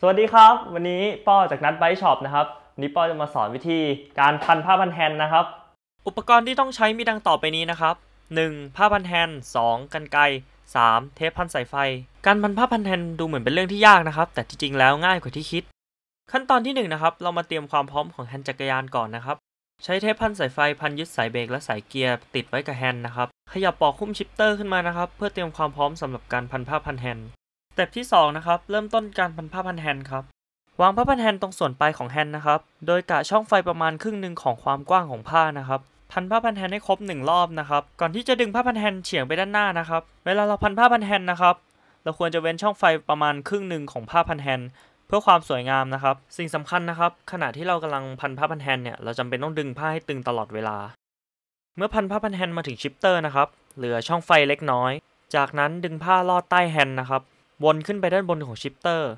สวัสดีครับ วันนี้ ป้อจากนัดไบช็อปนะครับ นี่ป้อจะมาสอนวิธีการพันผ้าพันแฮนนะครับอุปกรณ์ที่ต้องใช้มีดังต่อไปนี้นะครับ 1. ผ้าพันแฮนงกันไกสามเทปพันสายไฟการพันผ้าพันแฮนดูเหมือนเป็นเรื่องที่ยากนะครับแต่จริงๆแล้วง่ายกว่าที่คิด ขั้นตอนที่1นนะครับเรามาเตรียมความพร้อมของแฮนจักรยานก่อนนะครับ ใช้เทปพันสายไฟพันยึดสายเบรกและสายเกียร์ติดไว้กับแฮนนะครับขยับปอกคุ้มชิปเตอร์ขึ้นมานะครับเพื่อเตรียมความพร้อมสำหรับการพันผ้าพันแฮนต็ปที่2นะครับเริ่มต้นการพันผ้าพันแฮนด์ครับวางผ้าพันแฮนด์ตรงส่วนปลายของแฮนด์นะครับโดยกะช่องไฟประมาณครึ่งหนึ่งของความกว้างของผ้านะครับ พันผ้าพันแฮนด์ให้ครบ1รอบนะครับก่อนที่จะดึงผ้าพันแฮนด์เฉียงไปด้านหน้านะครับเวลาเราพันผ้าพันแฮนด์นะครับเราควรจะเว้นช่องไฟประมาณครึ่งหนึ่งของผ้าพันแฮนด์เพื่อความสวยงามนะครับ สิ่งสำคัญนะครับขณะที่เรากำลังพันผ้าพันแฮนด์เนี่ยเราจำเป็นต้องดึงผ้าให้ตึงตลอดเวลา เมื่อพันผ้าพันแฮนด์มาถึงชิปเตอร์นะครับเหลือช่องไฟเล็กน้อย จากนั้นดึงผ้าลอดใต้แฮนนะครับวนขึ้นไปด้านบนของชิปเตอร์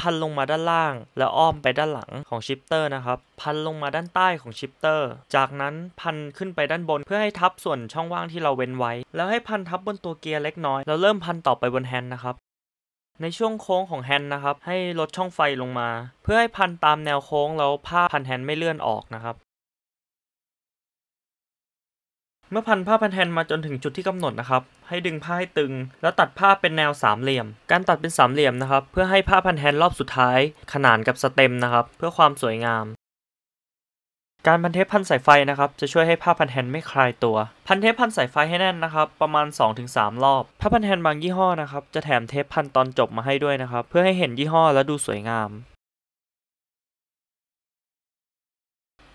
พันลงมาด้านล่างแล้วอ้อมไปด้านหลังของชิปเตอร์นะครับ พันลงมาด้านใต้ของชิปเตอร์ จากนั้นพันขึ้นไปด้านบนเพื่อให้ทับส่วนช่องว่างที่เราเว้นไว้ แล้วให้พันทับบนตัวเกียร์เล็กน้อยแล้วเริ่มพันต่อไปบนแฮนด์นะครับ ในช่วงโค้งของแฮนด์นะครับให้ลดช่องไฟลงมาเพื่อให้พันตามแนวโค้งแล้วผ้าพันแฮนด์ไม่เลื่อนออกนะครับเมื่อพันผ้าพันแทนมาจนถึงจุดที่กำหนดนะครับ ให้ดึงผ้าให้ตึง แล้วตัดผ้าเป็นแนวสามเหลี่ยม การตัดเป็นสามเหลี่ยมนะครับเพื่อให้ผ้าพันแทนรอบสุดท้าย ขนานกับสเต็มนะครับ เพื่อความสวยงาม การพันเทปพันสายไฟนะครับจะช่วยให้ผ้าพันแทนไม่คลายตัว พันเทปพันสายไฟให้แน่นนะครับ ประมาณ2-3รอบผ้าพันแทนบางยี่ห้อนะครับจะแถมเทปพันตอนจบมาให้ด้วยนะครับ เพื่อให้เห็นยี่ห้อและดูสวยงาม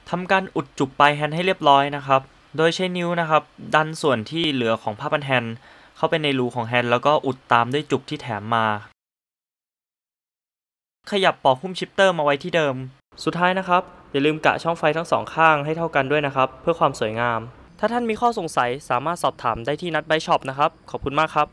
ทำการอุดจุกปลายแฮนด์ให้เรียบร้อยนะครับโดยใช้นิ้วนะครับดันส่วนที่เหลือของผ้าพันแฮนเข้าไปในรูของแฮนแล้วก็อุดตามด้วยจุกที่แถมมา ขยับปอกหุ้มชิปเตอร์มาไว้ที่เดิม สุดท้ายนะครับ อย่าลืมกะช่องไฟทั้งสองข้างให้เท่ากันด้วยนะครับ เพื่อความสวยงาม ถ้าท่านมีข้อสงสัยสามารถสอบถามได้ที่นัดไบช็อปนะครับขอบคุณมากครับ